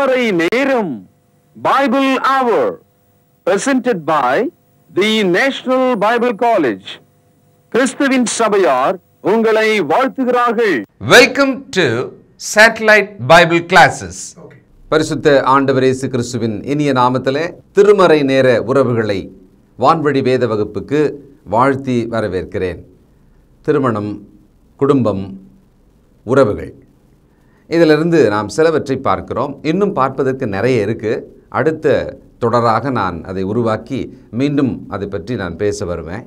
திருமறை நேரம் Bible hour presented by the national Bible college கிறிஸ்துவின் சபையார் உங்களை வாழ்த்துகிறார்கள் welcome to satellite Bible classes பரிசுத்த ஆண்டவர் இயேசு கிறிஸ்துவின் இனிய நாமத்திலே திருமறை நேர உறவுகளை வான்வழி வேத வகுப்புக்கு வாழ்த்தி வரவேற்கிறேன் திருமணம் குடும்பம் உறவுகள் இதிலிருந்து நாம் சிலவற்றை பார்க்கிறோம் இன்னும் பார்ப்பதற்கு நிறைய இருக்குது அடுத்த தொடராக நான் அதை உருவாக்கி மீண்டும் அதை பற்றி நான் பேச வருவேன்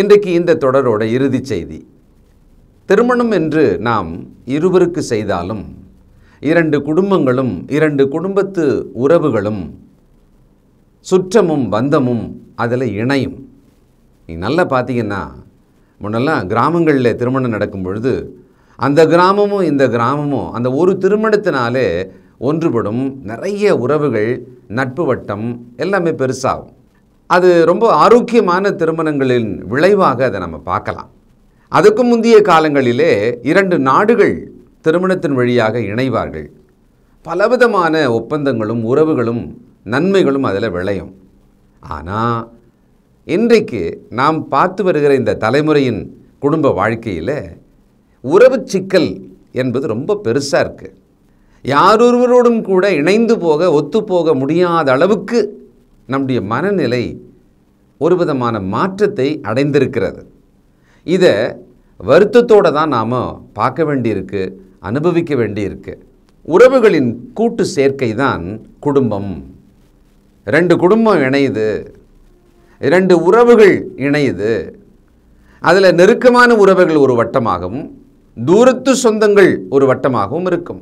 இன்றைக்கு இந்த தொடரோட இறுதி செய்தி திருமணம் என்று நாம் இருவருக்கு செய்தாலும் இரண்டு குடும்பங்களும் இரண்டு குடும்பத்து உறவுகளும் சுற்றமும் பந்தமும் அதில் இணையும் நீங்கள் நல்லா பார்த்தீங்கன்னா முன்னெல்லாம் கிராமங்களில் திருமணம் நடக்கும் பொழுது அந்த கிராமமும் இந்த கிராமமும் அந்த ஒரு திருமணத்தினாலே ஒன்றுபடும் நிறைய உறவுகள் நட்பு வட்டம் எல்லாமே பெருசாகும் அது ரொம்ப ஆரோக்கியமான திருமணங்களின் விளைவாக அதை நம்ம பார்க்கலாம் அதுக்கு முந்தைய காலங்களிலே இரண்டு நாடுகள் திருமணத்தின் வழியாக இணைவார்கள் பலவிதமான ஒப்பந்தங்களும் உறவுகளும் நன்மைகளும் அதில் விளையும் ஆனால் இன்றைக்கு நாம் பார்த்து வருகிற இந்த தலைமுறையின் குடும்ப வாழ்க்கையில் உறவு சிக்கல் என்பது ரொம்ப பெருசாக இருக்குது யாரொருவரோடும் கூட இணைந்து போக ஒத்துப்போக முடியாத அளவுக்கு நம்முடைய மனநிலை ஒரு விதமான மாற்றத்தை அடைந்திருக்கிறது இதை வருத்தத்தோடு தான் நாம் பார்க்க வேண்டியிருக்கு அனுபவிக்க வேண்டியிருக்கு உறவுகளின் கூட்டு சேர்க்கை தான் குடும்பம் ரெண்டு குடும்பம் இணையுது ரெண்டு உறவுகள் இணையுது அதில் நெருக்கமான உறவுகள் ஒரு வட்டமாகவும் தூரத்து சொந்தங்கள் ஒரு வட்டமாகவும் இருக்கும்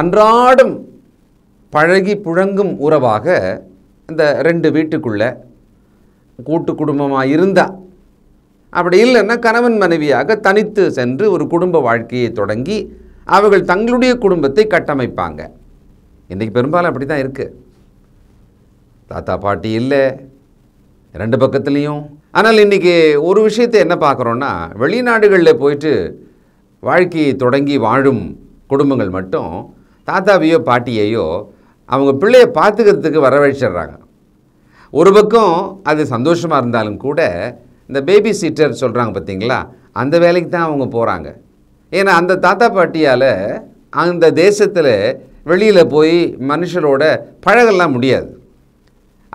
அன்றாடம் பழகி புழங்கும் உறவாக இந்த ரெண்டு வீட்டுக்குள்ளே கூட்டு குடும்பமாக இருந்தால் அப்படி இல்லைன்னா கணவன் மனைவியாக தனித்து சென்று ஒரு குடும்ப வாழ்க்கையை தொடங்கி அவர்கள் தங்களுடைய குடும்பத்தை கட்டமைப்பாங்க இன்றைக்கி பெரும்பாலும் அப்படி தான் இருக்குது தாத்தா பாட்டி இல்லை ரெண்டு பக்கத்துலேயும் ஆனால் இன்றைக்கி ஒரு விஷயத்தை என்ன பார்க்குறோன்னா வெளிநாடுகளில் போயிட்டு வாழ்க்கையை தொடங்கி வாழும் குடும்பங்கள் மட்டும் தாத்தாவையோ பாட்டியையோ அவங்க பிள்ளையை பார்த்துக்கிறதுக்கு வரவழைச்சிடுறாங்க ஒரு பக்கம் அது சந்தோஷமாக இருந்தாலும் கூட இந்த பேபி சீட்டர் சொல்கிறாங்க பார்த்தீங்களா அந்த வேலைக்கு தான் அவங்க போகிறாங்க ஏன்னா அந்த தாத்தா பாட்டியால் அந்த தேசத்தில் வெளியில் போய் மனுஷரோட பழகலாம் முடியாது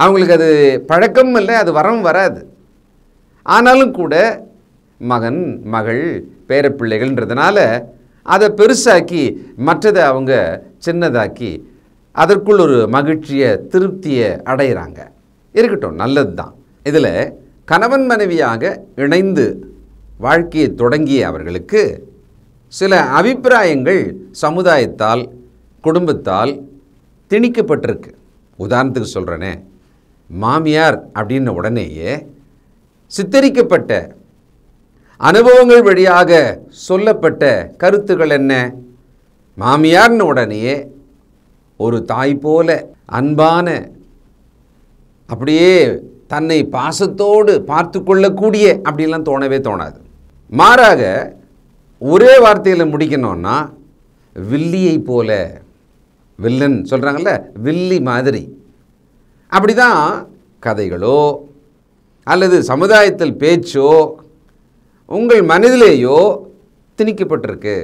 அவங்களுக்கு அது பழக்கமும் இல்லை அது வரவும் வராது ஆனாலும் கூட மகன் மகள் பேரப்பிள்ளைகள்ன்றதுனால அதை பெருசாக்கி மற்றதை அவங்க சின்னதாக்கி அதற்குள் ஒரு மகிழ்ச்சியை திருப்தியை அடையிறாங்க இருக்கட்டும் நல்லது தான் இதில் கணவன் மனைவியாக இணைந்து வாழ்க்கையை தொடங்கிய அவர்களுக்கு சில அபிப்பிராயங்கள் சமுதாயத்தால் குடும்பத்தால் திணிக்கப்பட்டிருக்கு உதாரணத்துக்கு சொல்கிறேனே மாமியார் அப்படின்ன உடனேயே சித்தரிக்கப்பட்ட அனுபவங்கள் வழியாக சொல்லப்பட்ட கருத்துக்கள் என்ன மாமியார்னு உடனேயே ஒரு தாய் போல அன்பான அப்படியே தன்னை பாசத்தோடு பார்த்து கொள்ளக்கூடிய அப்படிலாம் தோணவே தோணாது மாறாக ஒரே வார்த்தையில் முடிக்கணும்னா வில்லியை போல வில்லன் சொல்கிறாங்கல்ல வில்லி மாதிரி அப்படி தான் கதைகளோ அல்லது சமுதாயத்தில் பேச்சோ உங்கள் மனதிலேயோ திணிக்கப்பட்டிருக்கு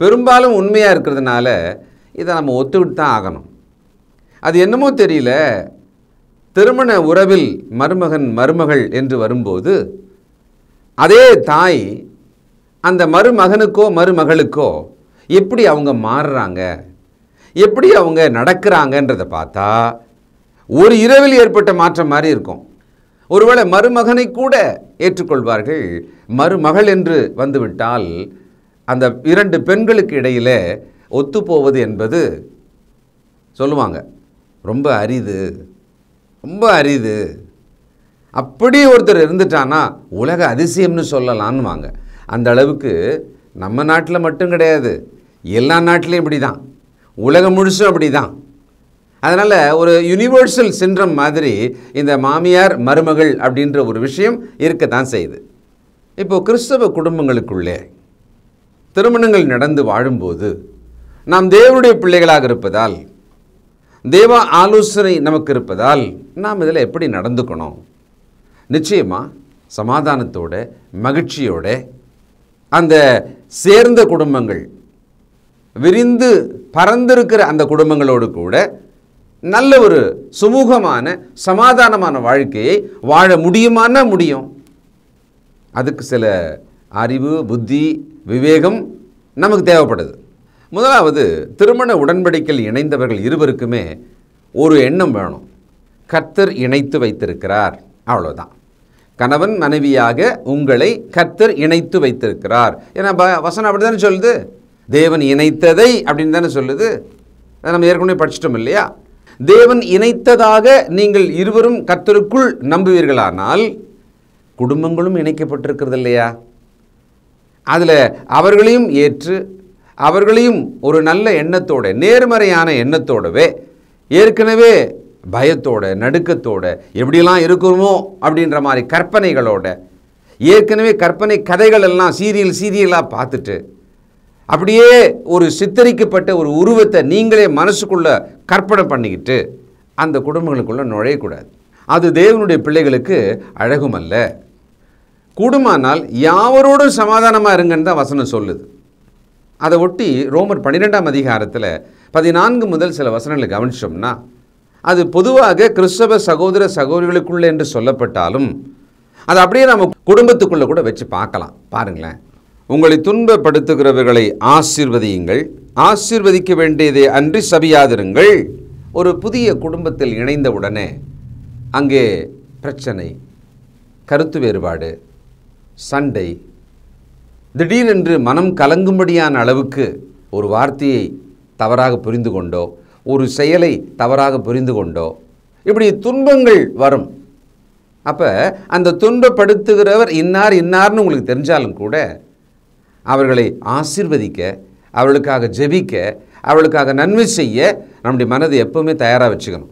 பெரும்பாலும் உண்மையாக இருக்கிறதுனால இதை நம்ம ஒத்துக்கிட்டு தான் ஆகணும் அது என்னமோ தெரியல திருமண உறவில் மருமகன் மருமகள் என்று வரும்போது அதே தாய் அந்த மருமகனுக்கோ மருமகளுக்கோ எப்படி அவங்க மாறுறாங்க எப்படி அவங்க நடக்கிறாங்கன்றதை பார்த்தா ஒரு இரவில் ஏற்பட்ட மாற்றம் மாதிரி இருக்கும் ஒருவேளை மருமகனை கூட ஏற்றுக்கொள்வார்கள் மருமகள் என்று வந்துவிட்டால் அந்த இரண்டு பெண்களுக்கு இடையில் ஒத்துப்போவது என்பது சொல்லுவாங்க ரொம்ப அரிது ரொம்ப அரிது அப்படி ஒருத்தர் இருந்துட்டான்னா உலக அதிசயம்னு சொல்லலான்வாங்க அந்த அளவுக்கு நம்ம நாட்டில் மட்டும் கிடையாது எல்லா நாட்டிலையும் இப்படி தான் உலகம் முழுசும் அப்படி தான் அதனால் ஒரு யூனிவர்சல் சின்ரம் மாதிரி இந்த மாமியார் மருமகள் அப்படின்ற ஒரு விஷயம் இருக்க தான் செய்யுது இப்போது கிறிஸ்தவ குடும்பங்களுக்குள்ளே திருமணங்கள் நடந்து வாழும்போது நாம் தேவனுடைய பிள்ளைகளாக இருப்பதால் தேவ ஆலோசனை நமக்கு இருப்பதால் நாம் இதில் எப்படி நடந்துக்கணும் நிச்சயமாக சமாதானத்தோட மகிழ்ச்சியோட அந்த சேர்ந்த குடும்பங்கள் விரிந்து பறந்திருக்கிற அந்த குடும்பங்களோடு கூட நல்ல ஒரு சுமூகமான சமாதானமான வாழ்க்கையை வாழ முடியுமானா முடியும் அதுக்கு சில அறிவு புத்தி விவேகம் நமக்கு தேவைப்படுது முதலாவது திருமண உடன்படிக்கையில் இணைந்தவர்கள் இருவருக்குமே ஒரு எண்ணம் வேணும் கர்த்தர் இணைத்து வைத்திருக்கிறார் அவ்வளோதான் கணவன் மனைவியாக உங்களை கர்த்தர் இணைத்து வைத்திருக்கிறார் ஏன்னா வசனம் அப்படி தானே சொல்லுது தேவன் இணைத்ததை அப்படின்னு தானே சொல்லுது நம்ம ஏற்கனவே படிச்சிட்டோம் இல்லையா தேவன் இணைத்ததாக நீங்கள் இருவரும் கத்தருக்குள் நம்புவீர்களானால் குடும்பங்களும் இணைக்கப்பட்டிருக்கிறது இல்லையா அதில் அவர்களையும் ஏற்று அவர்களையும் ஒரு நல்ல எண்ணத்தோட நேர்மறையான எண்ணத்தோடவே ஏற்கனவே பயத்தோட நடுக்கத்தோட எப்படிலாம் இருக்கணுமோ அப்படின்ற மாதிரி கற்பனைகளோட ஏற்கனவே கற்பனை கதைகள் எல்லாம் சீரியல் சீரியலாக பார்த்துட்டு அப்படியே ஒரு சித்தரிக்கப்பட்ட ஒரு உருவத்தை நீங்களே மனசுக்குள்ளே கற்பனை பண்ணிக்கிட்டு அந்த குடும்பங்களுக்குள்ளே நுழையக்கூடாது அது தேவனுடைய பிள்ளைகளுக்கு அழகும் அல்ல கூடுமானால் யாவரோடும் சமாதானமாக இருங்கன்னு தான் வசனம் சொல்லுது அதை ஒட்டி ரோமர் பன்னிரெண்டாம் அதிகாரத்தில் பதினான்கு முதல் சில வசனங்களை கவனிச்சோம்னா அது பொதுவாக கிறிஸ்தவ சகோதர சகோதரிகளுக்குள்ளே என்று சொல்லப்பட்டாலும் அதை அப்படியே நம்ம குடும்பத்துக்குள்ளே கூட வச்சு பார்க்கலாம் பாருங்களேன் உங்களை துன்பப்படுத்துகிறவர்களை ஆசீர்வதியுங்கள் ஆசீர்வதிக்க வேண்டியதை அன்றி சபியாதிருங்கள் ஒரு புதிய குடும்பத்தில் இணைந்த உடனே அங்கே பிரச்சனை கருத்து வேறுபாடு சண்டை திடீரென்று மனம் கலங்கும்படியான அளவுக்கு ஒரு வார்த்தையை தவறாக புரிந்து கொண்டோ ஒரு செயலை தவறாக புரிந்து கொண்டோ இப்படி துன்பங்கள் வரும் அப்போ அந்த துன்பப்படுத்துகிறவர் இன்னார் இன்னார்னு உங்களுக்கு தெரிஞ்சாலும் கூட அவர்களை ஆசிர்வதிக்க அவர்களுக்காக ஜெபிக்க அவளுக்காக நன்மை செய்ய நம்முடைய மனதை எப்போவுமே தயாராக வச்சுக்கணும்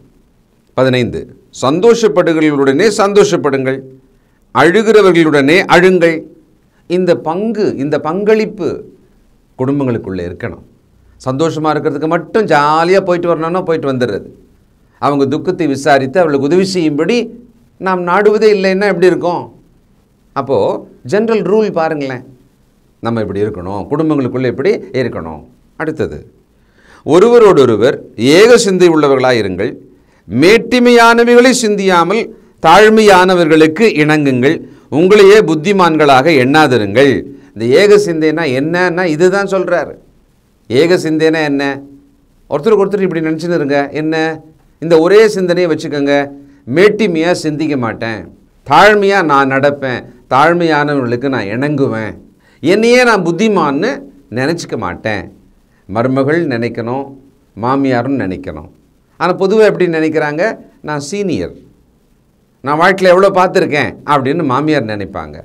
பதினைந்து சந்தோஷப்படுகிறவர்களுடனே சந்தோஷப்படுங்கள் அழுகிறவர்களுடனே அழுங்கள் இந்த பங்கு இந்த பங்களிப்பு குடும்பங்களுக்குள்ளே இருக்கணும் சந்தோஷமாக இருக்கிறதுக்கு மட்டும் ஜாலியாக போயிட்டு வரணும்னா போயிட்டு வந்துடுறது அவங்க துக்கத்தை விசாரித்து அவளுக்கு உதவி செய்யும்படி நாம் நாடுவதே இல்லைன்னா எப்படி இருக்கும் அப்போது ஜென்ரல் ரூல் பாருங்களேன் நம்ம இப்படி இருக்கணும் குடும்பங்களுக்குள்ளே இப்படி இருக்கணும் அடுத்தது ஒருவரோடொருவர் ஏக சிந்தை உள்ளவர்களாக இருங்கள் மேட்டிமையானவைகளை சிந்தியாமல் தாழ்மையானவர்களுக்கு இணங்குங்கள் உங்களையே புத்திமான்களாக எண்ணாதிருங்கள் இந்த ஏக சிந்தைனா என்னன்னா இதுதான் சொல்கிறாரு ஏக சிந்தைனா என்ன ஒருத்தருக்கு ஒருத்தர் இப்படி நினச்சின்னு இருங்க என்ன இந்த ஒரே சிந்தனையை வச்சுக்கோங்க மேட்டிமையாக சிந்திக்க மாட்டேன் தாழ்மையாக நான் நடப்பேன் தாழ்மையானவர்களுக்கு நான் இணங்குவேன் என்னையே நான் புத்திமான்னு நினச்சிக்க மாட்டேன் மருமகள் நினைக்கணும் மாமியாரும் நினைக்கணும் ஆனால் பொதுவாக எப்படி நினைக்கிறாங்க நான் சீனியர் நான் வாழ்க்கையில் எவ்வளோ பார்த்துருக்கேன் அப்படின்னு மாமியார் நினைப்பாங்க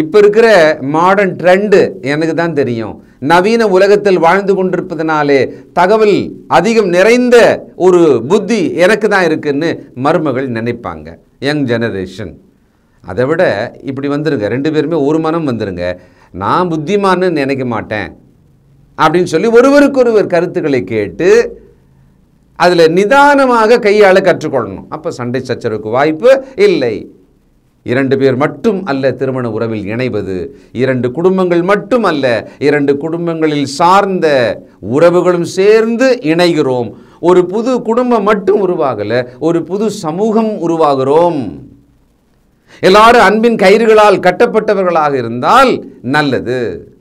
இப்போ இருக்கிற மாடர்ன் ட்ரெண்டு எனக்கு தான் தெரியும் நவீன உலகத்தில் வாழ்ந்து கொண்டிருப்பதனாலே தகவல் அதிகம் நிறைந்த ஒரு புத்தி எனக்கு தான் இருக்குதுன்னு மருமகள் நினைப்பாங்க யங் ஜெனரேஷன் அதை விட இப்படி வந்துருங்க ரெண்டு பேருமே ஒரு மனம் வந்துருங்க நான் புத்திமான்னு நினைக்க மாட்டேன் அப்படின்னு சொல்லி ஒருவருக்கொருவர் கருத்துக்களை கேட்டு அதில் நிதானமாக கையாள கற்றுக்கொள்ளணும் அப்போ சண்டை சச்சரவுக்கு வாய்ப்பு இல்லை இரண்டு பேர் மட்டும் அல்ல திருமண உறவில் இணைவது இரண்டு குடும்பங்கள் மட்டும் அல்ல இரண்டு குடும்பங்களில் சார்ந்த உறவுகளும் சேர்ந்து இணைகிறோம் ஒரு புது குடும்பம் மட்டும் உருவாகலை ஒரு புது சமூகம் உருவாகிறோம் எல்லாரும் அன்பின் கயிறுகளால் கட்டப்பட்டவர்களாக இருந்தால் நல்லது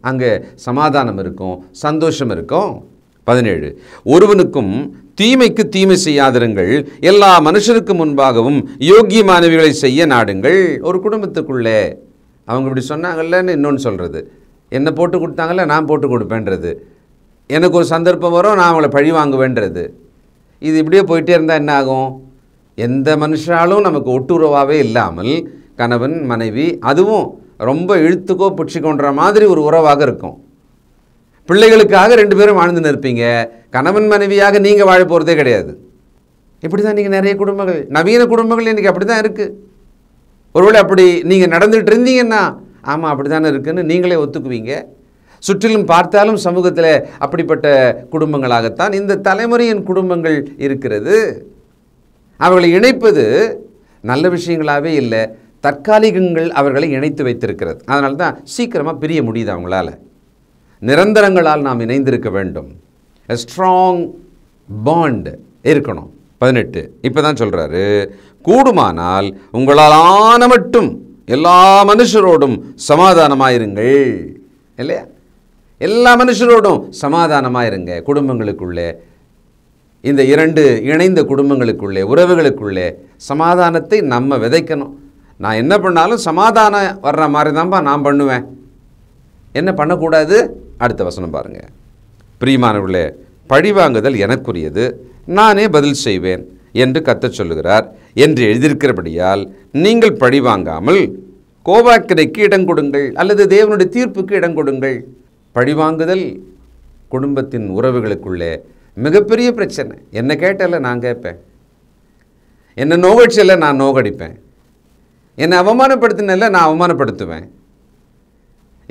அங்கே சமாதானம் இருக்கும் சந்தோஷம் இருக்கும் பதினேழு ஒருவனுக்கும் தீமைக்கு தீமை செய்யாதிருங்கள் எல்லா மனுஷருக்கு முன்பாகவும் மாணவிகளை செய்ய நாடுங்கள் ஒரு குடும்பத்துக்குள்ளே அவங்க இப்படி சொன்னாங்கல்லன்னு இன்னொன்று சொல்கிறது என்ன போட்டு கொடுத்தாங்கல்ல நான் போட்டு கொடுப்பேன்றது எனக்கு ஒரு சந்தர்ப்பம் வரும் நான் அவங்கள பழி வாங்குவேன்றது இது இப்படியே போயிட்டே இருந்தால் என்ன ஆகும் எந்த மனுஷாலும் நமக்கு ஒட்டுறவாகவே இல்லாமல் கணவன் மனைவி அதுவும் ரொம்ப இழுத்துக்கோ பிடிச்சிக்கோன்ற மாதிரி ஒரு உறவாக இருக்கும் பிள்ளைகளுக்காக ரெண்டு பேரும் வாழ்ந்து நிற்பீங்க கணவன் மனைவியாக நீங்கள் வாழ போகிறதே கிடையாது இப்படி தான் நீங்கள் நிறைய குடும்பங்கள் நவீன குடும்பங்கள் இன்றைக்கி அப்படி தான் இருக்குது ஒருவேளை அப்படி நீங்கள் நடந்துகிட்டு இருந்தீங்கன்னா ஆமாம் அப்படி தானே இருக்குதுன்னு நீங்களே ஒத்துக்குவீங்க சுற்றிலும் பார்த்தாலும் சமூகத்தில் அப்படிப்பட்ட குடும்பங்களாகத்தான் இந்த தலைமுறையின் குடும்பங்கள் இருக்கிறது அவர்களை இணைப்பது நல்ல விஷயங்களாகவே இல்லை தற்காலிகங்கள் அவர்களை இணைத்து வைத்திருக்கிறது அதனால தான் சீக்கிரமாக பிரிய முடியுது அவங்களால் நிரந்தரங்களால் நாம் இணைந்திருக்க வேண்டும் ஸ்ட்ராங் பாண்டு இருக்கணும் பதினெட்டு இப்போ தான் சொல்கிறாரு கூடுமானால் உங்களால் ஆன மட்டும் எல்லா மனுஷரோடும் சமாதானமாயிருங்கள் இல்லையா எல்லா மனுஷரோடும் சமாதானமாக இருங்க குடும்பங்களுக்குள்ளே இந்த இரண்டு இணைந்த குடும்பங்களுக்குள்ளே உறவுகளுக்குள்ளே சமாதானத்தை நம்ம விதைக்கணும் நான் என்ன பண்ணாலும் சமாதானம் வர்ற மாதிரி தான்ப்பா நான் பண்ணுவேன் என்ன பண்ணக்கூடாது அடுத்த வசனம் பாருங்கள் பிரியமானவர்களே பழிவாங்குதல் எனக்குரியது நானே பதில் செய்வேன் என்று கத்தச் சொல்லுகிறார் என்று எழுதியிருக்கிறபடியால் நீங்கள் பழிவாங்காமல் கோபாக்கிரைக்கு இடம் கொடுங்கள் அல்லது தேவனுடைய தீர்ப்புக்கு இடம் கொடுங்கள் பழிவாங்குதல் குடும்பத்தின் உறவுகளுக்குள்ளே மிகப்பெரிய பிரச்சனை என்னை கேட்டால நான் கேட்பேன் என்னை நோகடிச்சல நான் நோகடிப்பேன் என்னை அவமானப்படுத்தினல நான் அவமானப்படுத்துவேன்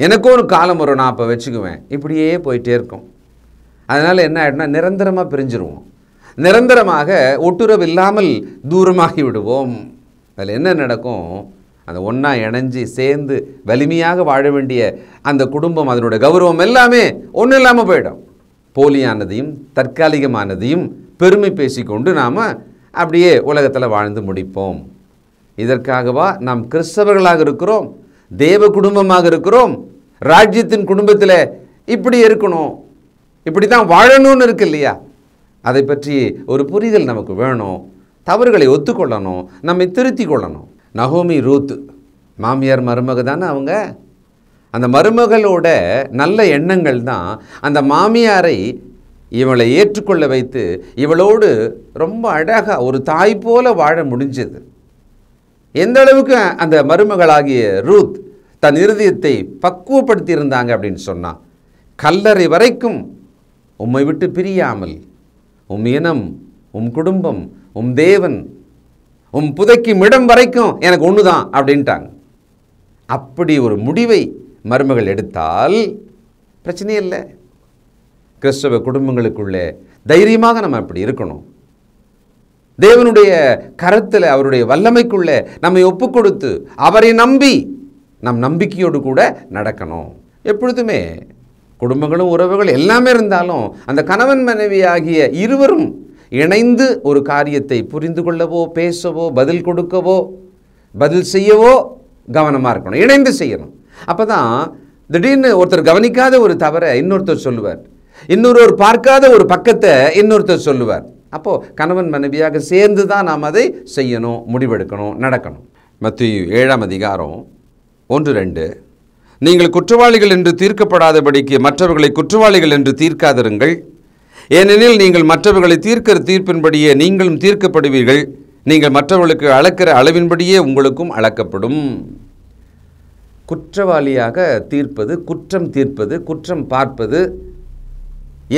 எனக்கும் ஒரு காலம் வரும் நான் அப்போ வச்சுக்குவேன் இப்படியே போயிட்டே இருக்கும் அதனால் என்ன ஆகிடும்னா நிரந்தரமாக பிரிஞ்சிருவோம் நிரந்தரமாக ஒட்டுறவு இல்லாமல் தூரமாகி விடுவோம் அதில் என்ன நடக்கும் அந்த ஒன்றா இணைஞ்சு சேர்ந்து வலிமையாக வாழ வேண்டிய அந்த குடும்பம் அதனுடைய கௌரவம் எல்லாமே ஒன்றும் இல்லாமல் போயிடும் போலியானதையும் தற்காலிகமானதையும் பெருமை பேசிக்கொண்டு நாம் அப்படியே உலகத்தில் வாழ்ந்து முடிப்போம் இதற்காகவா நாம் கிறிஸ்தவர்களாக இருக்கிறோம் தேவ குடும்பமாக இருக்கிறோம் ராஜ்யத்தின் குடும்பத்தில் இப்படி இருக்கணும் இப்படி தான் வாழணும்னு இருக்கு இல்லையா அதை பற்றி ஒரு புரிதல் நமக்கு வேணும் தவறுகளை ஒத்துக்கொள்ளணும் நம்மை திருத்தி கொள்ளணும் நகோமி ரூத் மாமியார் மருமக தானே அவங்க அந்த மருமகளோட நல்ல எண்ணங்கள் தான் அந்த மாமியாரை இவளை ஏற்றுக்கொள்ள வைத்து இவளோடு ரொம்ப அழகாக ஒரு தாய் போல வாழ முடிஞ்சது எந்த அளவுக்கு அந்த மருமகளாகிய ரூத் தன் இருதயத்தை பக்குவப்படுத்தி இருந்தாங்க அப்படின்னு சொன்னான் கல்லறை வரைக்கும் உம்மை விட்டு பிரியாமல் உம் இனம் உம் குடும்பம் உம் தேவன் உம் புதைக்கும் இடம் வரைக்கும் எனக்கு ஒன்று தான் அப்படின்ட்டாங்க அப்படி ஒரு முடிவை மருமகள் எடுத்தால் பிரச்சனையே இல்லை கிறிஸ்தவ குடும்பங்களுக்குள்ளே தைரியமாக நம்ம அப்படி இருக்கணும் தேவனுடைய கரத்தில் அவருடைய வல்லமைக்குள்ளே நம்மை ஒப்பு கொடுத்து அவரை நம்பி நம் நம்பிக்கையோடு கூட நடக்கணும் எப்பொழுதுமே குடும்பங்களும் உறவுகள் எல்லாமே இருந்தாலும் அந்த கணவன் மனைவி ஆகிய இருவரும் இணைந்து ஒரு காரியத்தை புரிந்து கொள்ளவோ பேசவோ பதில் கொடுக்கவோ பதில் செய்யவோ கவனமாக இருக்கணும் இணைந்து செய்யணும் அப்போ தான் திடீர்னு ஒருத்தர் கவனிக்காத ஒரு தவறை இன்னொருத்தர் சொல்லுவார் இன்னொருவர் பார்க்காத ஒரு பக்கத்தை இன்னொருத்தர் சொல்லுவார் அப்போது கணவன் மனைவியாக சேர்ந்து தான் நாம் அதை செய்யணும் முடிவெடுக்கணும் நடக்கணும் மத்திய ஏழாம் அதிகாரம் ஒன்று ரெண்டு நீங்கள் குற்றவாளிகள் என்று தீர்க்கப்படாதபடிக்கு மற்றவர்களை குற்றவாளிகள் என்று தீர்க்காதிருங்கள் ஏனெனில் நீங்கள் மற்றவர்களை தீர்க்கிற தீர்ப்பின்படியே நீங்களும் தீர்க்கப்படுவீர்கள் நீங்கள் மற்றவர்களுக்கு அளக்கிற அளவின்படியே உங்களுக்கும் அளக்கப்படும் குற்றவாளியாக தீர்ப்பது குற்றம் தீர்ப்பது குற்றம் பார்ப்பது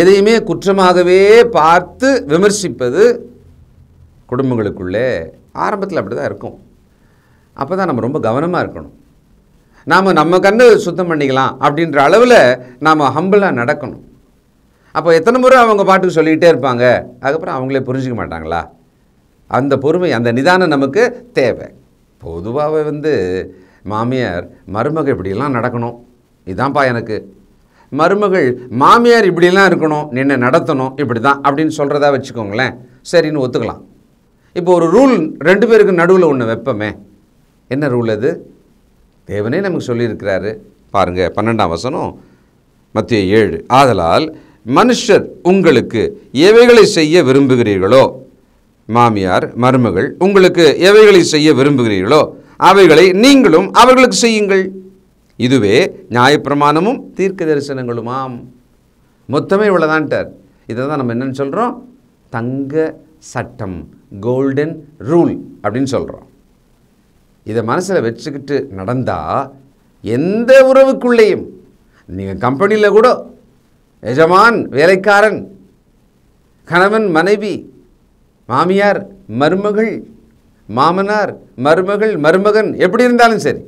எதையுமே குற்றமாகவே பார்த்து விமர்சிப்பது குடும்பங்களுக்குள்ளே ஆரம்பத்தில் அப்படி தான் இருக்கும் அப்போ தான் நம்ம ரொம்ப கவனமாக இருக்கணும் நாம் நம்ம கண்ணு சுத்தம் பண்ணிக்கலாம் அப்படின்ற அளவில் நாம் ஹம்பிளாக நடக்கணும் அப்போ எத்தனை முறை அவங்க பாட்டுக்கு சொல்லிக்கிட்டே இருப்பாங்க அதுக்கப்புறம் அவங்களே புரிஞ்சிக்க மாட்டாங்களா அந்த பொறுமை அந்த நிதானம் நமக்கு தேவை பொதுவாகவே வந்து மாமியார் மருமகள் இப்படிலாம் நடக்கணும் இதான்ப்பா எனக்கு மருமகள் மாமியார் இப்படிலாம் இருக்கணும் நின்று நடத்தணும் இப்படி தான் அப்படின்னு சொல்கிறதா வச்சுக்கோங்களேன் சரின்னு ஒத்துக்கலாம் இப்போ ஒரு ரூல் ரெண்டு பேருக்கு நடுவில் ஒன்று வைப்பமே என்ன ரூல் அது தேவனே நமக்கு சொல்லியிருக்கிறாரு பாருங்கள் பன்னெண்டாம் வசனம் மத்திய ஏழு ஆதலால் மனுஷர் உங்களுக்கு எவைகளை செய்ய விரும்புகிறீர்களோ மாமியார் மருமகள் உங்களுக்கு எவைகளை செய்ய விரும்புகிறீர்களோ அவைகளை நீங்களும் அவர்களுக்கு செய்யுங்கள் இதுவே நியாயப்பிரமாணமும் தீர்க்க தரிசனங்களுமாம் மொத்தமே இவ்வளோதான்ட்டார் இதை தான் நம்ம என்னென்னு சொல்கிறோம் தங்க சட்டம் கோல்டன் ரூல் அப்படின்னு சொல்கிறோம் இதை மனசில் வச்சுக்கிட்டு நடந்தால் எந்த உறவுக்குள்ளேயும் நீங்கள் கம்பெனியில் கூட எஜமான் வேலைக்காரன் கணவன் மனைவி மாமியார் மருமகள் மாமனார் மருமகள் மருமகன் எப்படி இருந்தாலும் சரி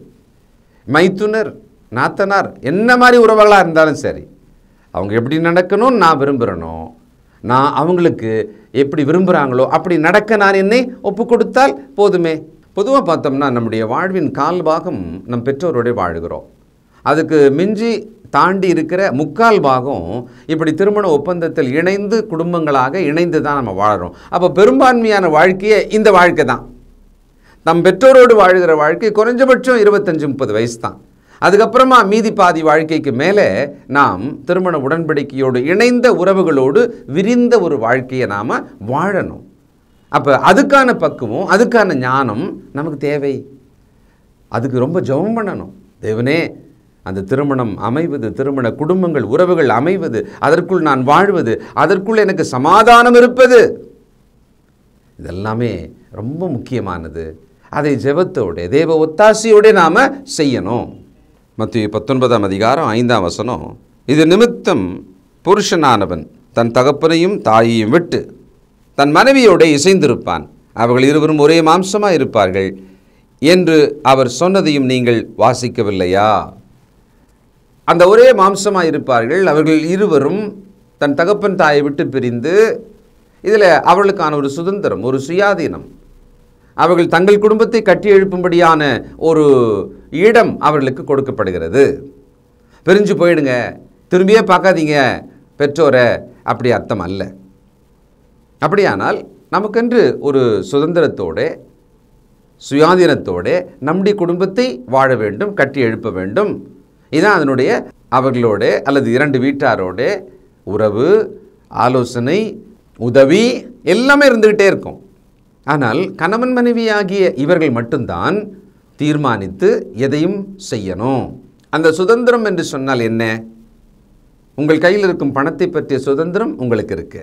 மைத்துனர் நாத்தனார் என்ன மாதிரி உறவுகளாக இருந்தாலும் சரி அவங்க எப்படி நடக்கணும்னு நான் விரும்புகிறேனோ நான் அவங்களுக்கு எப்படி விரும்புகிறாங்களோ அப்படி நடக்க நான் என்னை ஒப்பு கொடுத்தால் போதுமே பொதுவாக பார்த்தோம்னா நம்முடைய வாழ்வின் கால் பாகம் நம் பெற்றோருடைய வாழ்கிறோம் அதுக்கு மிஞ்சி தாண்டி இருக்கிற முக்கால் பாகம் இப்படி திருமண ஒப்பந்தத்தில் இணைந்து குடும்பங்களாக இணைந்து தான் நம்ம வாழறோம் அப்போ பெரும்பான்மையான வாழ்க்கையே இந்த வாழ்க்கை தான் தம் பெற்றோரோடு வாழ்கிற வாழ்க்கை குறைஞ்சபட்சம் இருபத்தஞ்சி முப்பது வயசு தான் அதுக்கப்புறமா மீதி பாதி வாழ்க்கைக்கு மேலே நாம் திருமண உடன்படிக்கையோடு இணைந்த உறவுகளோடு விரிந்த ஒரு வாழ்க்கையை நாம் வாழணும் அப்போ அதுக்கான பக்குவம் அதுக்கான ஞானம் நமக்கு தேவை அதுக்கு ரொம்ப ஜபம் பண்ணணும் தேவனே அந்த திருமணம் அமைவது திருமண குடும்பங்கள் உறவுகள் அமைவது அதற்குள் நான் வாழ்வது அதற்குள் எனக்கு சமாதானம் இருப்பது இதெல்லாமே ரொம்ப முக்கியமானது அதை ஜெபத்தோட தேவ ஒத்தாசியோட நாம் செய்யணும் மத்திய பத்தொன்பதாம் அதிகாரம் ஐந்தாம் வசனம் இது நிமித்தம் புருஷனானவன் தன் தகப்பனையும் தாயையும் விட்டு தன் மனைவியோட இசைந்திருப்பான் அவர்கள் இருவரும் ஒரே மாம்சமாக இருப்பார்கள் என்று அவர் சொன்னதையும் நீங்கள் வாசிக்கவில்லையா அந்த ஒரே மாம்சமாக இருப்பார்கள் அவர்கள் இருவரும் தன் தகப்பன் தாயை விட்டு பிரிந்து இதில் அவளுக்கான ஒரு சுதந்திரம் ஒரு சுயாதீனம் அவர்கள் தங்கள் குடும்பத்தை கட்டி எழுப்பும்படியான ஒரு இடம் அவர்களுக்கு கொடுக்கப்படுகிறது பிரிஞ்சு போயிடுங்க திரும்பியே பார்க்காதீங்க பெற்றோரை அப்படி அர்த்தம் அல்ல அப்படியானால் நமக்கென்று ஒரு சுதந்திரத்தோடு சுயாதீனத்தோடு நம்முடைய குடும்பத்தை வாழ வேண்டும் கட்டி எழுப்ப வேண்டும் இதுதான் அதனுடைய அவர்களோடு அல்லது இரண்டு வீட்டாரோட உறவு ஆலோசனை உதவி எல்லாமே இருந்துக்கிட்டே இருக்கும் ஆனால் கணவன் மனைவியாகிய இவர்கள் மட்டும்தான் தீர்மானித்து எதையும் செய்யணும் அந்த சுதந்திரம் என்று சொன்னால் என்ன உங்கள் கையில் இருக்கும் பணத்தை பற்றிய சுதந்திரம் உங்களுக்கு இருக்கு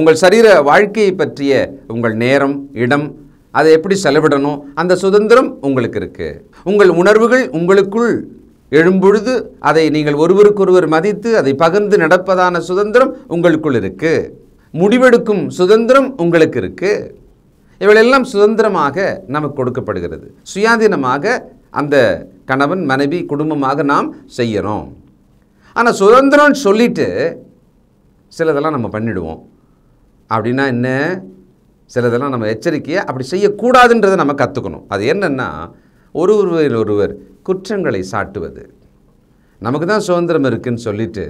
உங்கள் சரீர வாழ்க்கையை பற்றிய உங்கள் நேரம் இடம் அதை எப்படி செலவிடணும் அந்த சுதந்திரம் உங்களுக்கு இருக்குது உங்கள் உணர்வுகள் உங்களுக்குள் எழும்பொழுது அதை நீங்கள் ஒருவருக்கொருவர் மதித்து அதை பகிர்ந்து நடப்பதான சுதந்திரம் உங்களுக்குள் இருக்குது முடிவெடுக்கும் சுதந்திரம் உங்களுக்கு இருக்குது இவளெல்லாம் சுதந்திரமாக நமக்கு கொடுக்கப்படுகிறது சுயாதீனமாக அந்த கணவன் மனைவி குடும்பமாக நாம் செய்கிறோம் ஆனால் சுதந்திரம்னு சொல்லிவிட்டு சிலதெல்லாம் நம்ம பண்ணிடுவோம் அப்படின்னா என்ன சிலதெல்லாம் நம்ம எச்சரிக்கையை அப்படி செய்யக்கூடாதுன்றதை நம்ம கற்றுக்கணும் அது என்னென்னா ஒரு ஒருவர் ஒருவர் குற்றங்களை சாட்டுவது நமக்கு தான் சுதந்திரம் இருக்குதுன்னு சொல்லிவிட்டு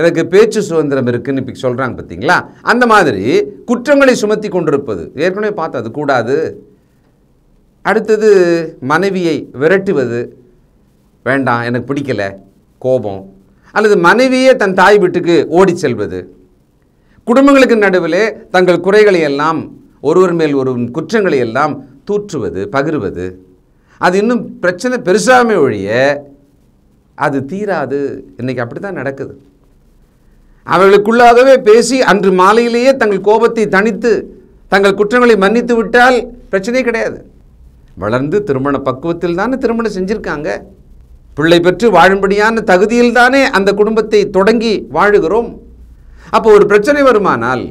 எனக்கு பேச்சு சுதந்திரம் இருக்குன்னு இப்போ சொல்கிறாங்க பார்த்தீங்களா அந்த மாதிரி குற்றங்களை சுமத்தி கொண்டிருப்பது ஏற்கனவே பார்த்தா அது கூடாது அடுத்தது மனைவியை விரட்டுவது வேண்டாம் எனக்கு பிடிக்கலை கோபம் அல்லது மனைவியே தன் தாய் வீட்டுக்கு ஓடி செல்வது குடும்பங்களுக்கு நடுவிலே தங்கள் குறைகளை எல்லாம் ஒருவர் மேல் ஒரு குற்றங்களை எல்லாம் தூற்றுவது பகிர்வது அது இன்னும் பிரச்சனை பெருசாமே ஒழிய அது தீராது இன்றைக்கி அப்படி தான் நடக்குது அவர்களுக்குள்ளாகவே பேசி அன்று மாலையிலேயே தங்கள் கோபத்தை தனித்து தங்கள் குற்றங்களை மன்னித்து விட்டால் பிரச்சனையே கிடையாது வளர்ந்து திருமண பக்குவத்தில் தானே திருமணம் செஞ்சுருக்காங்க பிள்ளை பெற்று வாழும்படியான தகுதியில் தானே அந்த குடும்பத்தை தொடங்கி வாழுகிறோம் அப்போ ஒரு பிரச்சனை வருமானால்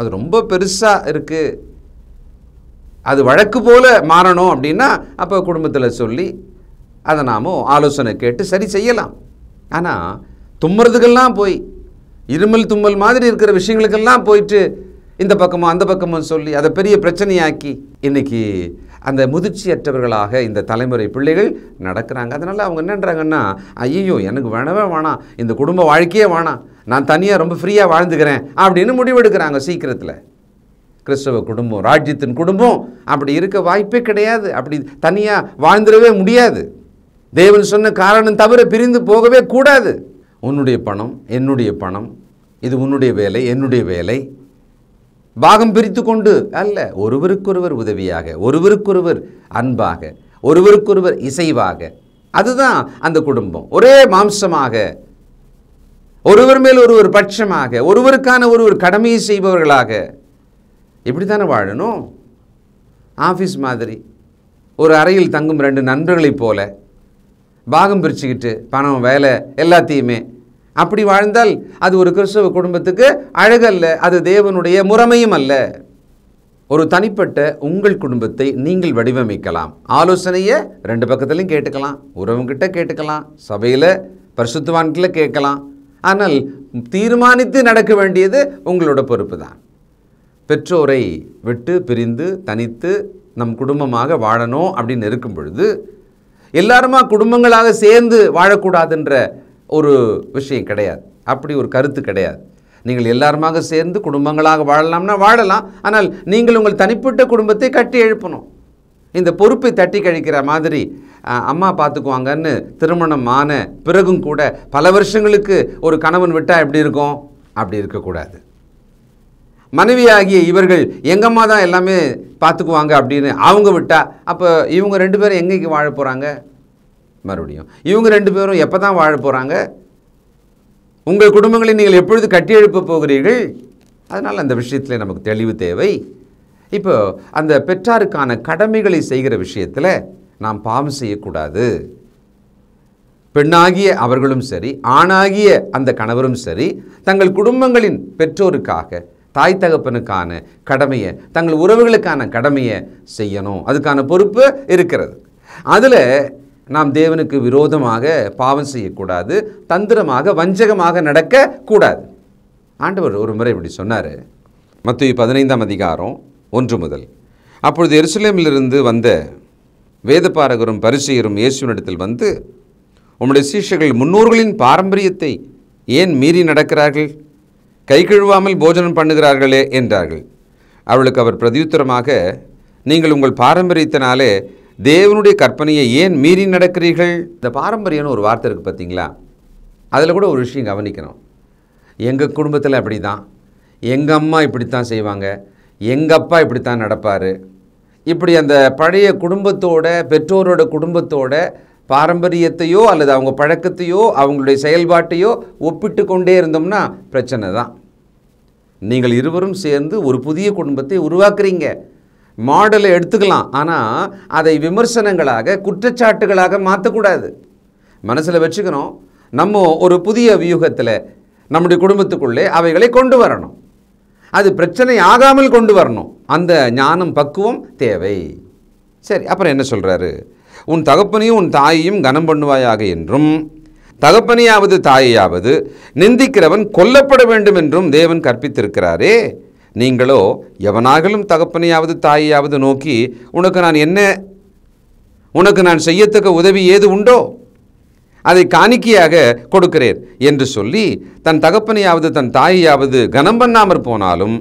அது ரொம்ப பெருசாக இருக்குது அது வழக்கு போல மாறணும் அப்படின்னா அப்போ குடும்பத்தில் சொல்லி அதை நாமும் ஆலோசனை கேட்டு சரி செய்யலாம் ஆனால் தும்முறதுக்கெல்லாம் போய் இருமல் தும்மல் மாதிரி இருக்கிற விஷயங்களுக்கெல்லாம் போயிட்டு இந்த பக்கமும் அந்த பக்கமும் சொல்லி அதை பெரிய பிரச்சனையாக்கி இன்றைக்கி அந்த முதிர்ச்சியற்றவர்களாக இந்த தலைமுறை பிள்ளைகள் நடக்கிறாங்க அதனால் அவங்க என்னன்றாங்கன்னா ஐயோ எனக்கு வேணவே வேணாம் இந்த குடும்ப வாழ்க்கையே வேணாம் நான் தனியாக ரொம்ப ஃப்ரீயாக வாழ்ந்துக்கிறேன் அப்படின்னு முடிவெடுக்கிறாங்க சீக்கிரத்தில் கிறிஸ்தவ குடும்பம் ராஜ்யத்தின் குடும்பம் அப்படி இருக்க வாய்ப்பே கிடையாது அப்படி தனியாக வாழ்ந்துடவே முடியாது தேவன் சொன்ன காரணம் தவிர பிரிந்து போகவே கூடாது உன்னுடைய பணம் என்னுடைய பணம் இது உன்னுடைய வேலை என்னுடைய வேலை பாகம் பிரித்து கொண்டு அல்ல ஒருவருக்கொருவர் உதவியாக ஒருவருக்கொருவர் அன்பாக ஒருவருக்கொருவர் இசைவாக அதுதான் அந்த குடும்பம் ஒரே மாம்சமாக ஒருவர் மேல் ஒருவர் பட்சமாக ஒருவருக்கான ஒருவர் கடமையை செய்பவர்களாக இப்படி தானே வாழணும் ஆஃபீஸ் மாதிரி ஒரு அறையில் தங்கும் ரெண்டு நண்பர்களைப் போல பாகம் பிரிச்சுக்கிட்டு பணம் வேலை எல்லாத்தையுமே அப்படி வாழ்ந்தால் அது ஒரு கிறிஸ்தவ குடும்பத்துக்கு அழகல்ல அது தேவனுடைய முறைமையும் அல்ல ஒரு தனிப்பட்ட உங்கள் குடும்பத்தை நீங்கள் வடிவமைக்கலாம் ஆலோசனையை ரெண்டு பக்கத்துலையும் கேட்டுக்கலாம் உறவுங்கிட்ட கேட்டுக்கலாம் சபையில் பரிசுத்துவான்கில் கேட்கலாம் ஆனால் தீர்மானித்து நடக்க வேண்டியது உங்களோட பொறுப்பு தான் பெற்றோரை விட்டு பிரிந்து தனித்து நம் குடும்பமாக வாழணும் அப்படின்னு இருக்கும் பொழுது எல்லாருமா குடும்பங்களாக சேர்ந்து வாழக்கூடாதுன்ற ஒரு விஷயம் கிடையாது அப்படி ஒரு கருத்து கிடையாது நீங்கள் எல்லாருமாக சேர்ந்து குடும்பங்களாக வாழலாம்னா வாழலாம் ஆனால் நீங்கள் உங்கள் தனிப்பட்ட குடும்பத்தை கட்டி எழுப்பணும் இந்த பொறுப்பை தட்டி கழிக்கிற மாதிரி அம்மா பார்த்துக்குவாங்கன்னு திருமணம் ஆன பிறகும் கூட பல வருஷங்களுக்கு ஒரு கணவன் விட்டால் எப்படி இருக்கும் அப்படி இருக்கக்கூடாது மனைவியாகிய இவர்கள் எங்கம்மா தான் எல்லாமே பார்த்துக்குவாங்க அப்படின்னு அவங்க விட்டால் அப்போ இவங்க ரெண்டு பேரும் எங்கேக்கு வாழ போகிறாங்க மறுபடியும் இவங்க ரெண்டு பேரும் எப்போ தான் வாழ போகிறாங்க உங்கள் குடும்பங்களை நீங்கள் எப்பொழுது எழுப்ப போகிறீர்கள் அதனால் அந்த விஷயத்தில் நமக்கு தெளிவு தேவை இப்போ அந்த பெற்றாருக்கான கடமைகளை செய்கிற விஷயத்தில் நாம் பாவம் செய்யக்கூடாது பெண்ணாகிய அவர்களும் சரி ஆணாகிய அந்த கணவரும் சரி தங்கள் குடும்பங்களின் பெற்றோருக்காக தாய் தகப்பனுக்கான கடமையை தங்கள் உறவுகளுக்கான கடமையை செய்யணும் அதுக்கான பொறுப்பு இருக்கிறது அதில் நாம் தேவனுக்கு விரோதமாக பாவம் செய்யக்கூடாது தந்திரமாக வஞ்சகமாக நடக்கக்கூடாது ஆண்டவர் ஒரு முறை இப்படி சொன்னார் மத்திய பதினைந்தாம் அதிகாரம் ஒன்று முதல் அப்பொழுது எருசலேமிலிருந்து வந்த வேதப்பாரகரும் பரிசெயரும் இயேசுவனிடத்தில் வந்து உம்முடைய சீஷர்கள் முன்னோர்களின் பாரம்பரியத்தை ஏன் மீறி நடக்கிறார்கள் கை கழுவாமல் போஜனம் பண்ணுகிறார்களே என்றார்கள் அவளுக்கு அவர் பிரதியுத்தரமாக நீங்கள் உங்கள் பாரம்பரியத்தினாலே தேவனுடைய கற்பனையை ஏன் மீறி நடக்கிறீர்கள் இந்த பாரம்பரியம்னு ஒரு வார்த்தை இருக்குது பார்த்தீங்களா அதில் கூட ஒரு விஷயம் கவனிக்கணும் எங்கள் குடும்பத்தில் அப்படி தான் எங்கள் அம்மா இப்படித்தான் செய்வாங்க எங்கள் அப்பா இப்படித்தான் நடப்பார் இப்படி அந்த பழைய குடும்பத்தோட பெற்றோரோட குடும்பத்தோட பாரம்பரியத்தையோ அல்லது அவங்க பழக்கத்தையோ அவங்களுடைய செயல்பாட்டையோ ஒப்பிட்டு கொண்டே இருந்தோம்னா பிரச்சனை தான் நீங்கள் இருவரும் சேர்ந்து ஒரு புதிய குடும்பத்தை உருவாக்குறீங்க மாடலை எடுத்துக்கலாம் ஆனால் அதை விமர்சனங்களாக குற்றச்சாட்டுகளாக மாற்றக்கூடாது மனசில் வச்சுக்கணும் நம்ம ஒரு புதிய வியூகத்தில் நம்முடைய குடும்பத்துக்குள்ளே அவைகளை கொண்டு வரணும் அது பிரச்சனை ஆகாமல் கொண்டு வரணும் அந்த ஞானம் பக்குவம் தேவை சரி அப்புறம் என்ன சொல்கிறாரு உன் தகப்பனையும் உன் தாயையும் கனம் பண்ணுவாயாக என்றும் தகப்பனையாவது தாயையாவது நிந்திக்கிறவன் கொல்லப்பட வேண்டும் என்றும் தேவன் கற்பித்திருக்கிறாரே நீங்களோ எவனாகலும் தகப்பனையாவது தாயையாவது நோக்கி உனக்கு நான் என்ன உனக்கு நான் செய்யத்தக்க உதவி ஏது உண்டோ அதை காணிக்கையாக கொடுக்கிறேன் என்று சொல்லி தன் தகப்பனையாவது தன் தாயையாவது கனம் பண்ணாமற் போனாலும்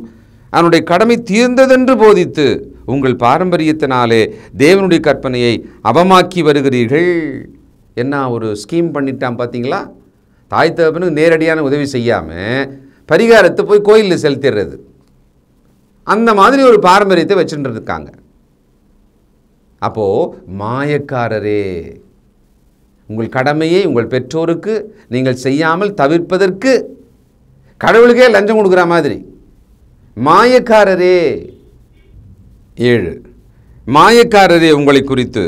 அவனுடைய கடமை தீர்ந்ததென்று போதித்து உங்கள் பாரம்பரியத்தினாலே தேவனுடைய கற்பனையை அவமாக்கி வருகிறீர்கள் என்ன ஒரு ஸ்கீம் பண்ணிட்டான் பார்த்தீங்களா தாய் தகப்பனுக்கு நேரடியான உதவி செய்யாமல் பரிகாரத்தை போய் கோயிலில் செலுத்திடுறது அந்த மாதிரி ஒரு பாரம்பரியத்தை வச்சுட்டு இருக்காங்க அப்போது மாயக்காரரே உங்கள் கடமையை உங்கள் பெற்றோருக்கு நீங்கள் செய்யாமல் தவிர்ப்பதற்கு கடவுளுக்கே லஞ்சம் கொடுக்குற மாதிரி மாயக்காரரே ஏழு மாயக்காரரே உங்களை குறித்து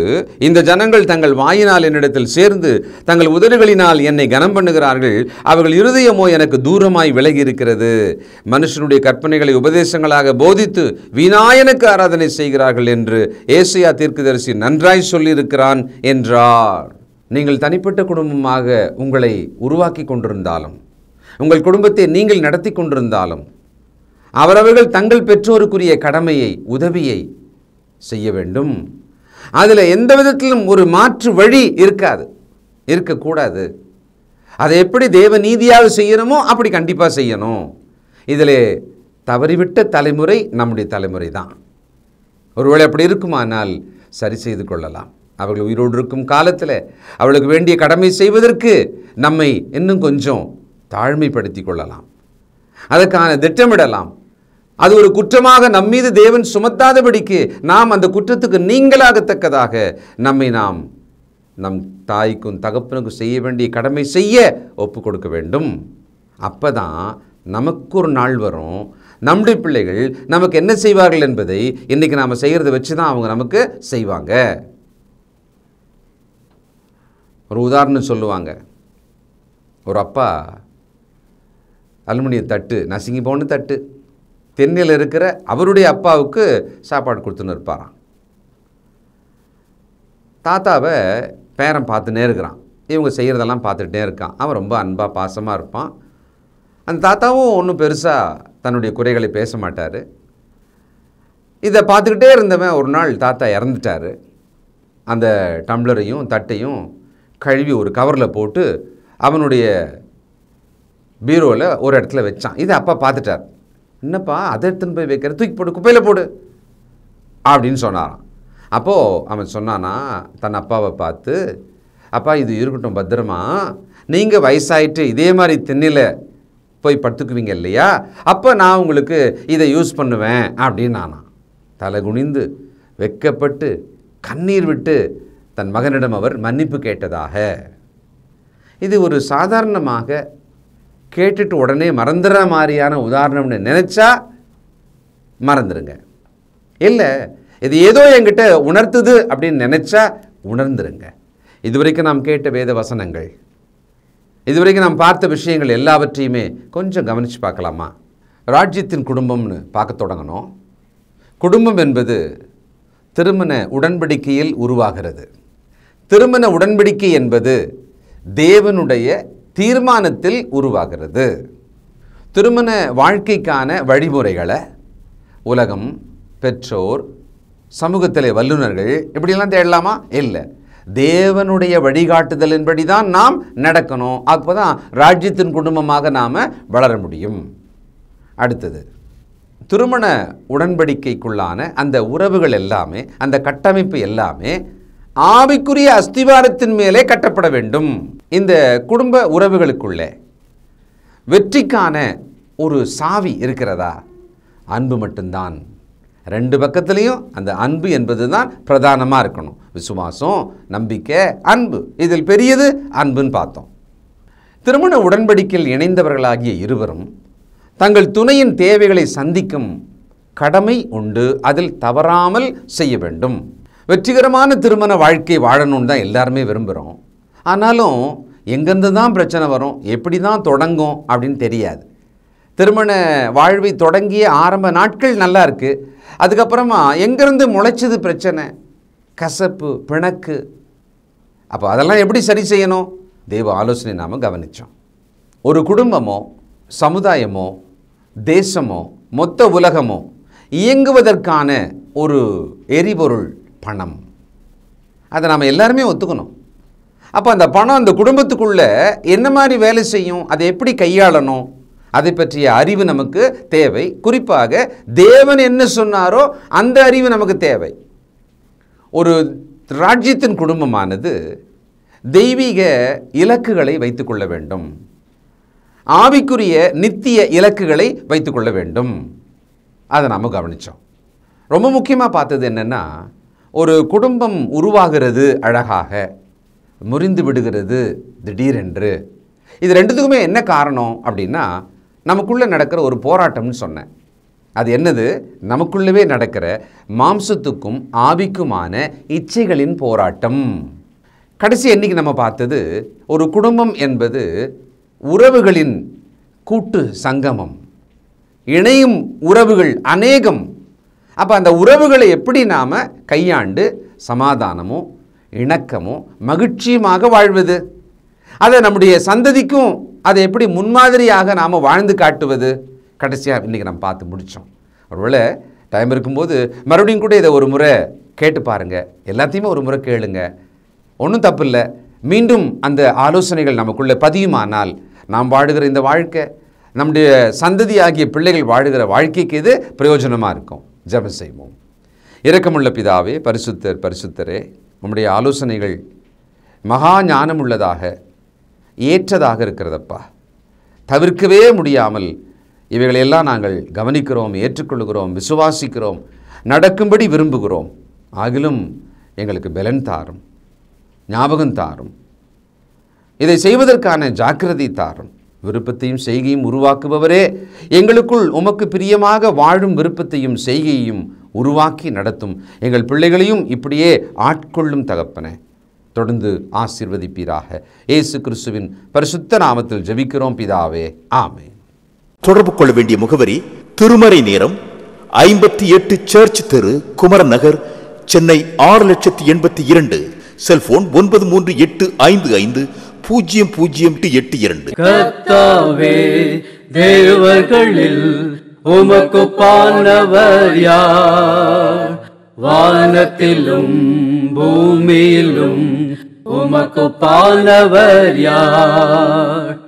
இந்த ஜனங்கள் தங்கள் வாயினால் என்னிடத்தில் சேர்ந்து தங்கள் உதடுகளினால் என்னை கனம் பண்ணுகிறார்கள் அவர்கள் இருதயமோ எனக்கு தூரமாய் விலகி இருக்கிறது மனுஷனுடைய கற்பனைகளை உபதேசங்களாக போதித்து விநாயனுக்கு ஆராதனை செய்கிறார்கள் என்று ஏசியா தீர்க்குதரிசி நன்றாய் சொல்லியிருக்கிறான் என்றார் நீங்கள் தனிப்பட்ட குடும்பமாக உங்களை உருவாக்கி கொண்டிருந்தாலும் உங்கள் குடும்பத்தை நீங்கள் நடத்தி கொண்டிருந்தாலும் அவரவர்கள் தங்கள் பெற்றோருக்குரிய கடமையை உதவியை செய்ய வேண்டும் அதில் எந்த விதத்திலும் ஒரு மாற்று வழி இருக்காது இருக்கக்கூடாது அதை எப்படி தேவ நீதியாக செய்யணுமோ அப்படி கண்டிப்பாக செய்யணும் இதில் தவறிவிட்ட தலைமுறை நம்முடைய தலைமுறை தான் ஒருவேளை அப்படி இருக்குமானால் சரி செய்து கொள்ளலாம் அவர்கள் உயிரோடு இருக்கும் காலத்தில் அவளுக்கு வேண்டிய கடமை செய்வதற்கு நம்மை இன்னும் கொஞ்சம் தாழ்மைப்படுத்தி கொள்ளலாம் அதற்கான திட்டமிடலாம் அது ஒரு குற்றமாக நம்மீது தேவன் சுமத்தாதபடிக்கு நாம் அந்த குற்றத்துக்கு நீங்களாகத்தக்கதாக நம்மை நாம் நம் தாய்க்கும் தகப்பனுக்கும் செய்ய வேண்டிய கடமை செய்ய ஒப்பு கொடுக்க வேண்டும் அப்போ தான் நமக்கு ஒரு நாள் வரும் நம்முடைய பிள்ளைகள் நமக்கு என்ன செய்வார்கள் என்பதை இன்றைக்கி நாம் செய்கிறத வச்சு தான் அவங்க நமக்கு செய்வாங்க ஒரு உதாரணம் சொல்லுவாங்க ஒரு அப்பா அலுமினிய தட்டு நசுங்கி போன தட்டு தென்னில் இருக்கிற அவருடைய அப்பாவுக்கு சாப்பாடு கொடுத்துன்னு இருப்பாராம் தாத்தாவை பேரன் பார்த்துன்னே இருக்கிறான் இவங்க செய்கிறதெல்லாம் பார்த்துட்டே இருக்கான் அவன் ரொம்ப அன்பாக பாசமாக இருப்பான் அந்த தாத்தாவும் ஒன்றும் பெருசாக தன்னுடைய குறைகளை பேச மாட்டார் இதை பார்த்துக்கிட்டே இருந்தவன் ஒரு நாள் தாத்தா இறந்துட்டார் அந்த டம்ளரையும் தட்டையும் கழுவி ஒரு கவரில் போட்டு அவனுடைய பீரோவில் ஒரு இடத்துல வச்சான் இதை அப்பா பார்த்துட்டார் என்னப்பா அதை எடுத்துன்னு போய் வைக்கிற தூக்கி போடு குப்பையில் போடு அப்படின்னு சொன்னாராம் அப்போது அவன் சொன்னானா தன் அப்பாவை பார்த்து அப்பா இது இருக்கட்டும் பத்திரமா நீங்கள் வயசாயிட்டு இதே மாதிரி திண்ணில் போய் படுத்துக்குவீங்க இல்லையா அப்போ நான் உங்களுக்கு இதை யூஸ் பண்ணுவேன் அப்படின்னு நானா தலை குனிந்து வெக்கப்பட்டு கண்ணீர் விட்டு தன் மகனிடம் அவர் மன்னிப்பு கேட்டதாக இது ஒரு சாதாரணமாக கேட்டுட்டு உடனே மறந்துடுற மாதிரியான உதாரணம்னு நினச்சா மறந்துடுங்க இல்லை இது ஏதோ என்கிட்ட உணர்த்துது அப்படின்னு நினச்சா உணர்ந்துருங்க இது வரைக்கும் நாம் கேட்ட வேத வசனங்கள் இது வரைக்கும் நாம் பார்த்த விஷயங்கள் எல்லாவற்றையுமே கொஞ்சம் கவனித்து பார்க்கலாமா ராஜ்யத்தின் குடும்பம்னு பார்க்க தொடங்கணும் குடும்பம் என்பது திருமண உடன்படிக்கையில் உருவாகிறது திருமண உடன்படிக்கை என்பது தேவனுடைய தீர்மானத்தில் உருவாகிறது திருமண வாழ்க்கைக்கான வழிமுறைகளை உலகம் பெற்றோர் சமூகத்தில் வல்லுநர்கள் இப்படியெல்லாம் தேடலாமா இல்லை தேவனுடைய வழிகாட்டுதலின்படி தான் நாம் நடக்கணும் அப்போ தான் ராஜ்யத்தின் குடும்பமாக நாம் வளர முடியும் அடுத்தது திருமண உடன்படிக்கைக்குள்ளான அந்த உறவுகள் எல்லாமே அந்த கட்டமைப்பு எல்லாமே ஆவிக்குரிய அஸ்திவாரத்தின் மேலே கட்டப்பட வேண்டும் இந்த குடும்ப உறவுகளுக்குள்ளே வெற்றிக்கான ஒரு சாவி இருக்கிறதா அன்பு மட்டும்தான் ரெண்டு பக்கத்துலேயும் அந்த அன்பு என்பது தான் பிரதானமாக இருக்கணும் விசுவாசம் நம்பிக்கை அன்பு இதில் பெரியது அன்புன்னு பார்த்தோம் திருமண உடன்படிக்கையில் இணைந்தவர்களாகிய இருவரும் தங்கள் துணையின் தேவைகளை சந்திக்கும் கடமை உண்டு அதில் தவறாமல் செய்ய வேண்டும் வெற்றிகரமான திருமண வாழ்க்கை வாழணும்னு தான் எல்லாருமே விரும்புகிறோம் ஆனாலும் எங்கேருந்து தான் பிரச்சனை வரும் எப்படி தான் தொடங்கும் அப்படின்னு தெரியாது திருமண வாழ்வை தொடங்கிய ஆரம்ப நாட்கள் நல்லா இருக்குது அதுக்கப்புறமா எங்கேருந்து முளைச்சது பிரச்சனை கசப்பு பிணக்கு அப்போ அதெல்லாம் எப்படி சரி செய்யணும் தெய்வ ஆலோசனை நாம் கவனித்தோம் ஒரு குடும்பமோ சமுதாயமோ தேசமோ மொத்த உலகமோ இயங்குவதற்கான ஒரு எரிபொருள் பணம் அதை நாம் எல்லாருமே ஒத்துக்கணும் அப்போ அந்த பணம் அந்த குடும்பத்துக்குள்ளே என்ன மாதிரி வேலை செய்யும் அதை எப்படி கையாளணும் அதை பற்றிய அறிவு நமக்கு தேவை குறிப்பாக தேவன் என்ன சொன்னாரோ அந்த அறிவு நமக்கு தேவை ஒரு ராஜ்யத்தின் குடும்பமானது தெய்வீக இலக்குகளை வைத்துக்கொள்ள வேண்டும் ஆவிக்குரிய நித்திய இலக்குகளை வைத்துக்கொள்ள வேண்டும் அதை நாம் கவனித்தோம் ரொம்ப முக்கியமாக பார்த்தது என்னென்னா ஒரு குடும்பம் உருவாகிறது அழகாக முறிந்து விடுகிறது திடீரென்று இது ரெண்டுத்துக்குமே என்ன காரணம் அப்படின்னா நமக்குள்ளே நடக்கிற ஒரு போராட்டம்னு சொன்னேன் அது என்னது நமக்குள்ளவே நடக்கிற மாம்சத்துக்கும் ஆவிக்குமான இச்சைகளின் போராட்டம் கடைசி என்றைக்கு நம்ம பார்த்தது ஒரு குடும்பம் என்பது உறவுகளின் கூட்டு சங்கமம் இணையும் உறவுகள் அநேகம் அப்போ அந்த உறவுகளை எப்படி நாம் கையாண்டு சமாதானமும் இணக்கமும் மகிழ்ச்சியுமாக வாழ்வது அதை நம்முடைய சந்ததிக்கும் அதை எப்படி முன்மாதிரியாக நாம் வாழ்ந்து காட்டுவது கடைசியாக இன்றைக்கி நம்ம பார்த்து முடித்தோம் ஒருவேளை டைம் இருக்கும்போது மறுபடியும் கூட இதை ஒரு முறை கேட்டு பாருங்கள் எல்லாத்தையுமே ஒரு முறை கேளுங்க ஒன்றும் தப்பு இல்லை மீண்டும் அந்த ஆலோசனைகள் நமக்குள்ளே பதியுமானால் நாம் வாழுகிற இந்த வாழ்க்கை நம்முடைய சந்ததி ஆகிய பிள்ளைகள் வாழுகிற வாழ்க்கைக்கு இது பிரயோஜனமாக இருக்கும் ஜபம் செய்வோம் இரக்கமுள்ள பிதாவே பரிசுத்தர் பரிசுத்தரே உம்முடைய ஆலோசனைகள் மகா ஞானம் உள்ளதாக ஏற்றதாக இருக்கிறதப்பா தவிர்க்கவே முடியாமல் இவைகளையெல்லாம் நாங்கள் கவனிக்கிறோம் ஏற்றுக்கொள்கிறோம் விசுவாசிக்கிறோம் நடக்கும்படி விரும்புகிறோம் ஆகிலும் எங்களுக்கு பலன் தாரும் ஞாபகம் தாரும் இதை செய்வதற்கான ஜாக்கிரதை தாரும் விருப்பத்தையும் செய்கையும் உருவாக்குபவரே எங்களுக்குள் உமக்கு பிரியமாக வாழும் விருப்பத்தையும் செய்கையையும் உருவாக்கி நடத்தும் எங்கள் பிள்ளைகளையும் இப்படியே ஆட்கொள்ளும் தகப்பன தொடர்ந்து ஆசிர்வதிப்பீராக ஏசு கிறிஸ்துவின் பரிசுத்த நாமத்தில் ஜபிக்கிறோம் பிதாவே ஆமே தொடர்பு கொள்ள வேண்டிய முகவரி திருமறை நேரம் ஐம்பத்தி எட்டு சர்ச் தெரு குமரன் நகர் சென்னை ஆறு லட்சத்தி எண்பத்தி இரண்டு செல்போன் ஒன்பது மூன்று எட்டு ஐந்து ஐந்து பூஜ்ஜியம் பூஜ்ஜியம் டு எட்டு இரண்டு கத்தாவே தேவர்களில் உமக்கு பானவர் யார் வானத்திலும் பூமியிலும் உமக்கு பானவர் யார்